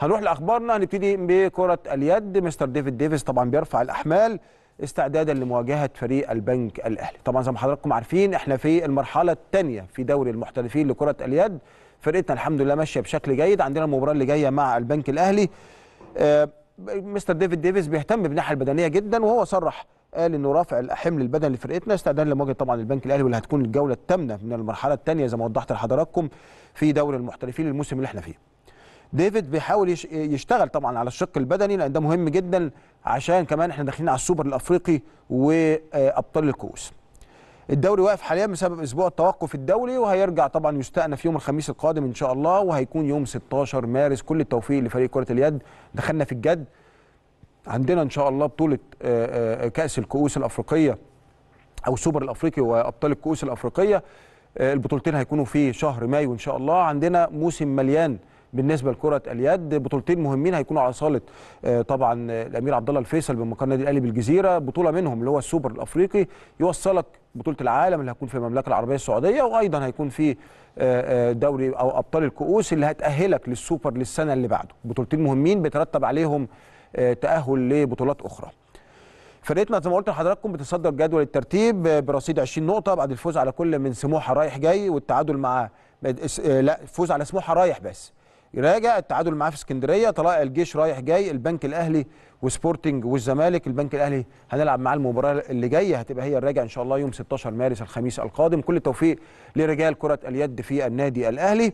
هنروح لاخبارنا هنبتدي بكره اليد مستر ديفيد ديفيس طبعا بيرفع الاحمال استعدادا لمواجهه فريق البنك الاهلي طبعا زي ما حضراتكم عارفين احنا في المرحله الثانيه في دوري المحترفين لكره اليد فرقتنا الحمد لله ماشيه بشكل جيد عندنا المباراه اللي جايه مع البنك الاهلي آه، مستر ديفيد ديفيس بيهتم بالناحيه البدنيه جدا وهو صرح قال آه، انه رافع الحمل البدني لفرقتنا استعدادا لمواجهه طبعا البنك الاهلي واللي هتكون الجوله الثامنه من المرحله الثانيه زي ما وضحت لحضراتكم في دوري المحترفين الموسم اللي احنا فيه ديفيد بيحاول يشتغل طبعا على الشق البدني لان ده مهم جدا عشان كمان احنا داخلين على السوبر الافريقي وابطال الكؤوس الدوري واقف حاليا بسبب اسبوع التوقف الدولي وهيرجع طبعا يستأنف يوم الخميس القادم ان شاء الله وهيكون يوم 16 مارس كل التوفيق لفريق كره اليد دخلنا في الجد عندنا ان شاء الله بطوله آه، آه، كاس الكؤوس الافريقيه او السوبر الافريقي وابطال الكؤوس الافريقيه آه، البطولتين هيكونوا في شهر مايو ان شاء الله عندنا موسم مليان بالنسبه لكره اليد بطولتين مهمين هيكونوا على صاله آه، طبعا الامير عبد الله الفيصل بمقر النادي الاهلي بالجزيره بطوله منهم اللي هو السوبر الافريقي يوصلك بطوله العالم اللي هتكون في المملكه العربيه السعوديه وايضا هيكون في آه، آه، دوري او ابطال الكؤوس اللي هتاهلك للسوبر للسنه اللي بعده بطولتين مهمين بيترتب عليهم تاهل لبطولات اخرى فرقتنا زي ما قلت لحضراتكم بتصدر جدول الترتيب برصيد 20 نقطه بعد الفوز على كل من سموحه رايح جاي والتعادل مع لا الفوز على سموحه رايح بس يراجع التعادل معاه في اسكندريه طلائع الجيش رايح جاي البنك الاهلي وسبورتنج والزمالك البنك الاهلي هنلعب معاه المباراه اللي جايه هتبقى هي الراجع ان شاء الله يوم 16 مارس الخميس القادم كل التوفيق لرجال كره اليد في النادي الاهلي